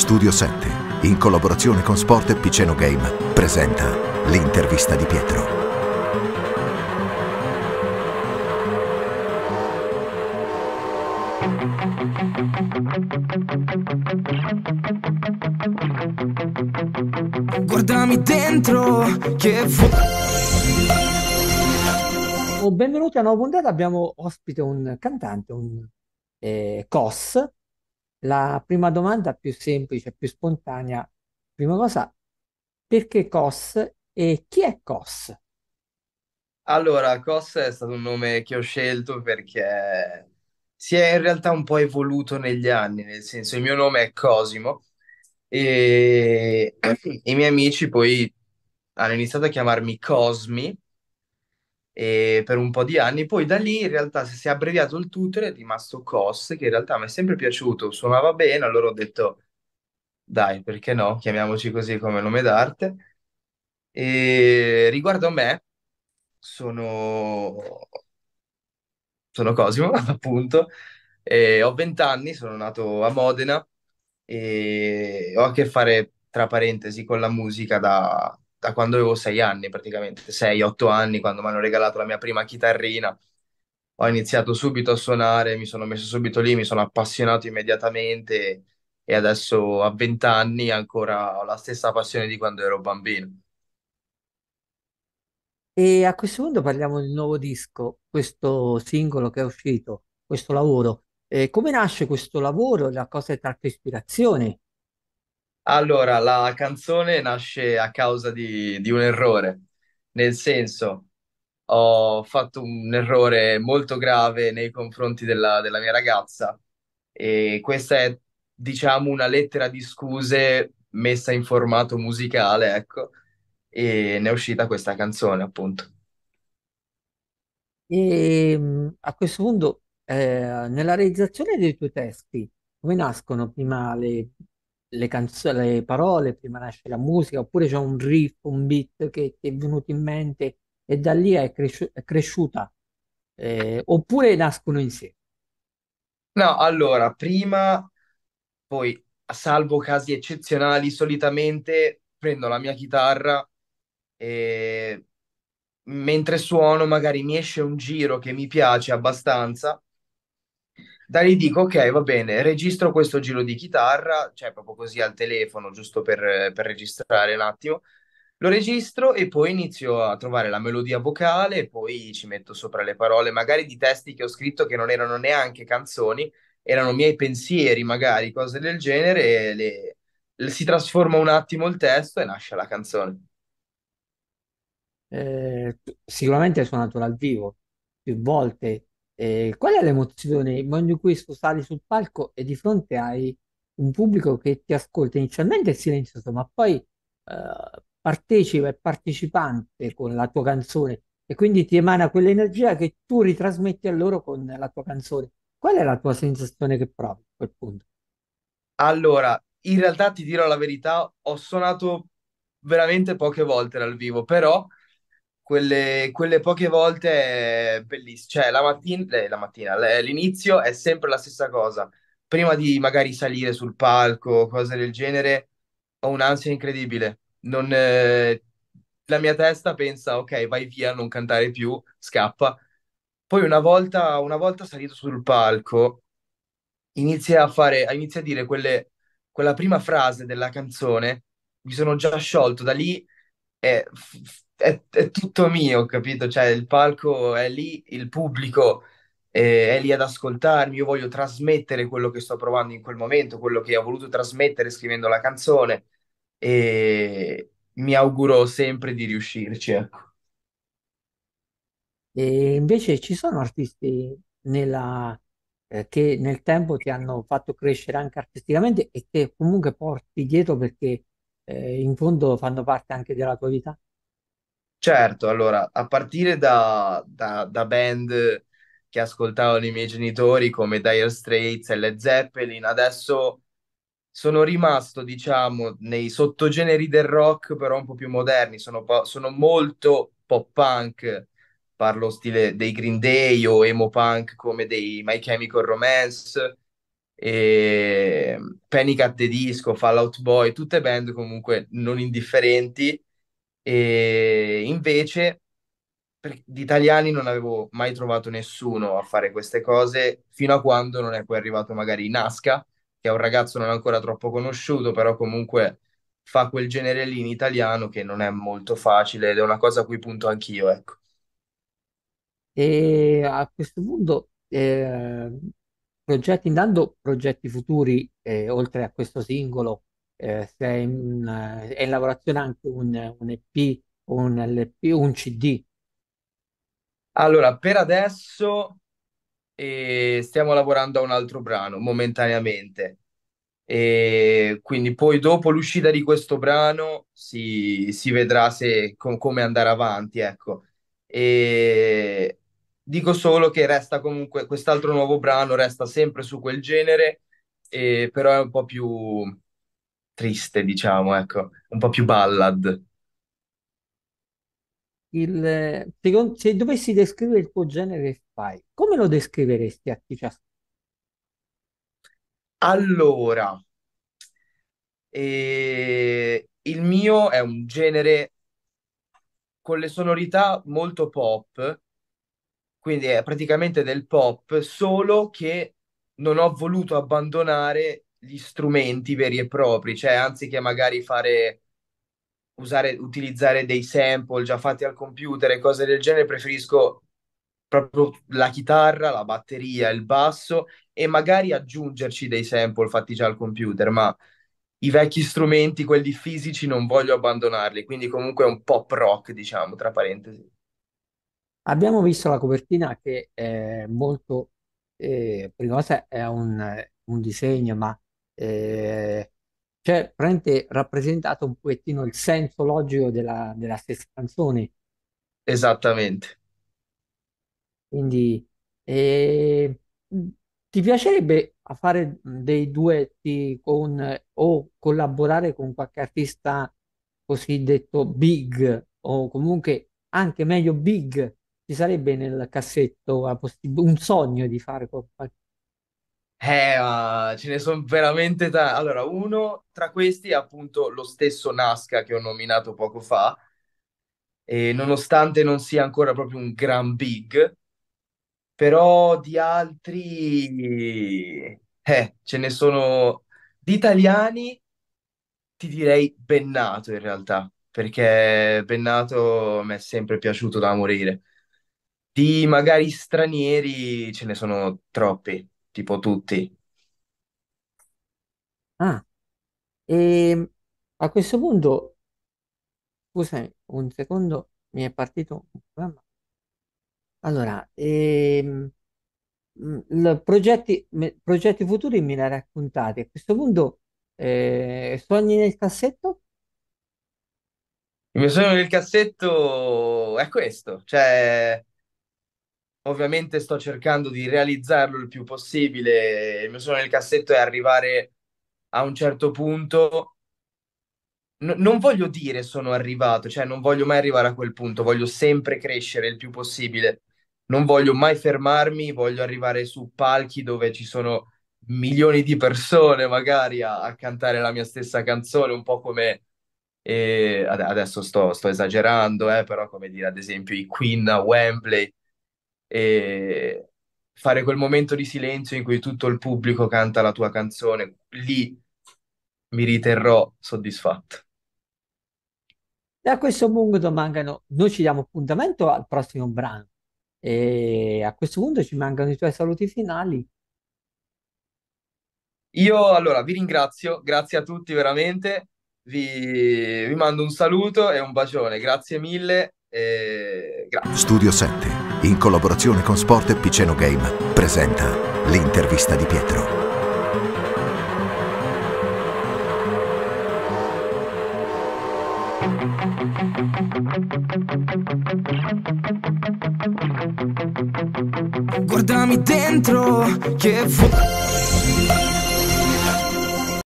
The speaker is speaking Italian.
Studio 7, in collaborazione con Sport e Piceno Game, presenta l'intervista di Pietro. Guardami dentro che fuori oh, benvenuti a una nuova puntata. Abbiamo ospite un cantante, un eh, COS, la prima domanda più semplice, più spontanea, prima cosa, perché COS e chi è COS? Allora, COS è stato un nome che ho scelto perché si è in realtà un po' evoluto negli anni, nel senso il mio nome è Cosimo e i miei amici poi hanno iniziato a chiamarmi Cosmi per un po' di anni. Poi da lì in realtà si è abbreviato il tutor, è rimasto COS, che in realtà mi è sempre piaciuto, suonava bene, allora ho detto dai, perché no? Chiamiamoci così come nome d'arte. E riguardo a me, sono, sono Cosimo, appunto, e ho 20 anni, sono nato a Modena e ho a che fare, tra parentesi, con la musica da da quando avevo sei anni praticamente, sei, otto anni, quando mi hanno regalato la mia prima chitarrina. Ho iniziato subito a suonare, mi sono messo subito lì, mi sono appassionato immediatamente e adesso a vent'anni ancora ho la stessa passione di quando ero bambino. E a questo punto parliamo del nuovo disco, questo singolo che è uscito, questo lavoro. Eh, come nasce questo lavoro e da cosa è tratta ispirazione? Allora, la canzone nasce a causa di, di un errore, nel senso, ho fatto un errore molto grave nei confronti della, della mia ragazza e questa è, diciamo, una lettera di scuse messa in formato musicale, ecco, e ne è uscita questa canzone, appunto. E ehm, a questo punto, eh, nella realizzazione dei tuoi testi, come nascono prima le, le, canzo- le parole, prima nasce la musica, oppure c'è un riff, un beat che ti è venuto in mente e da lì è, cresci- è cresciuta, eh, oppure nascono insieme? No, allora, prima, poi, salvo casi eccezionali, solitamente prendo la mia chitarra e mentre suono magari mi esce un giro che mi piace abbastanza da lì dico, ok, va bene, registro questo giro di chitarra, cioè proprio così al telefono, giusto per, per registrare un attimo. Lo registro e poi inizio a trovare la melodia vocale, e poi ci metto sopra le parole, magari di testi che ho scritto che non erano neanche canzoni, erano miei pensieri, magari cose del genere, le, le, si trasforma un attimo il testo e nasce la canzone. Eh, sicuramente hai suonato dal vivo più volte. Eh, qual è l'emozione nel momento in cui tu sali sul palco e di fronte hai un pubblico che ti ascolta inizialmente silenzioso, ma poi eh, partecipa e partecipante con la tua canzone e quindi ti emana quell'energia che tu ritrasmetti a loro con la tua canzone. Qual è la tua sensazione che provi a quel punto? Allora, in realtà ti dirò la verità, ho suonato veramente poche volte dal vivo, però quelle, quelle, poche volte è bellissimo. Cioè, la, mattin- eh, la mattina, l'inizio è sempre la stessa cosa. Prima di magari salire sul palco, cose del genere, ho un'ansia incredibile. Non, eh, la mia testa pensa, ok, vai via, non cantare più, scappa. Poi una volta, una volta salito sul palco, inizia a fare, inizia a dire quelle, quella prima frase della canzone, mi sono già sciolto da lì è, è, è tutto mio, capito? Cioè il palco è lì, il pubblico eh, è lì ad ascoltarmi, io voglio trasmettere quello che sto provando in quel momento, quello che ho voluto trasmettere scrivendo la canzone e mi auguro sempre di riuscirci, ecco. E invece ci sono artisti nella, eh, che nel tempo ti hanno fatto crescere anche artisticamente e che comunque porti dietro perché eh, in fondo fanno parte anche della tua vita? Certo, allora, a partire da, da, da band che ascoltavano i miei genitori come Dire Straits e Led Zeppelin, adesso sono rimasto, diciamo, nei sottogeneri del rock, però un po' più moderni, sono, sono molto pop punk, parlo stile dei Green Day o emo punk come dei My Chemical Romance, e ehm, Panic at the Disco, Fallout Boy, tutte band comunque non indifferenti e invece di italiani non avevo mai trovato nessuno a fare queste cose fino a quando non è poi arrivato magari Nasca, che è un ragazzo non ancora troppo conosciuto, però comunque fa quel genere lì in italiano che non è molto facile ed è una cosa a cui punto anch'io, ecco. E a questo punto eh, progetti, intanto progetti futuri, eh, oltre a questo singolo, eh, se è in, eh, è in, lavorazione anche un, un EP, un LP, un CD. Allora, per adesso eh, stiamo lavorando a un altro brano momentaneamente. E quindi poi dopo l'uscita di questo brano si, si vedrà se, com, come andare avanti, ecco. E Dico solo che resta comunque quest'altro nuovo brano, resta sempre su quel genere, eh, però è un po' più triste, diciamo, ecco, un po' più ballad. Il, secondo, se dovessi descrivere il tuo genere fai, come lo descriveresti a chi ci ascolta? Allora, eh, il mio è un genere con le sonorità molto pop, quindi è praticamente del pop, solo che non ho voluto abbandonare gli strumenti veri e propri, cioè anziché magari fare usare, utilizzare dei sample già fatti al computer e cose del genere, preferisco proprio la chitarra, la batteria, il basso e magari aggiungerci dei sample fatti già al computer, ma i vecchi strumenti, quelli fisici, non voglio abbandonarli, quindi comunque è un pop rock, diciamo, tra parentesi. Abbiamo visto la copertina che è molto, eh, prima cosa è un, un disegno, ma eh, c'è cioè, praticamente rappresentato un pochettino il senso logico della, della stessa canzone. Esattamente. Quindi eh, ti piacerebbe fare dei duetti con o collaborare con qualche artista cosiddetto big o comunque anche meglio big? Ti sarebbe nel cassetto un sogno di fare qualcosa? Eh, ah, ce ne sono veramente tanti. Allora, uno tra questi è appunto lo stesso Nasca che ho nominato poco fa, e nonostante non sia ancora proprio un gran big, però di altri, eh, ce ne sono di italiani, ti direi Bennato in realtà, perché Bennato mi è sempre piaciuto da morire. Di magari stranieri ce ne sono troppi, tipo tutti. Ah, e ehm, a questo punto, scusami un secondo, mi è partito un problema. Allora, ehm, progetti, progetti futuri me li hai raccontati. A questo punto, eh, sogni nel cassetto? Il mio sogno nel cassetto è questo, cioè ovviamente sto cercando di realizzarlo il più possibile. Il mio sogno nel cassetto è arrivare a un certo punto. No, non voglio dire sono arrivato, cioè non voglio mai arrivare a quel punto, voglio sempre crescere il più possibile. Non voglio mai fermarmi, voglio arrivare su palchi dove ci sono milioni di persone magari a, a cantare la mia stessa canzone, un po' come eh, adesso sto, sto esagerando, eh, però come dire ad esempio i Queen a Wembley, e fare quel momento di silenzio in cui tutto il pubblico canta la tua canzone, lì mi riterrò soddisfatto. Da questo punto mancano, noi ci diamo appuntamento al prossimo brano e a questo punto ci mancano i tuoi saluti finali. Io allora vi ringrazio, grazie a tutti veramente, vi, vi mando un saluto e un bacione, grazie mille. E... Grazie. Studio 7 in collaborazione con Sport e Piceno Game, presenta l'intervista di Pietro. Guardami dentro che fu...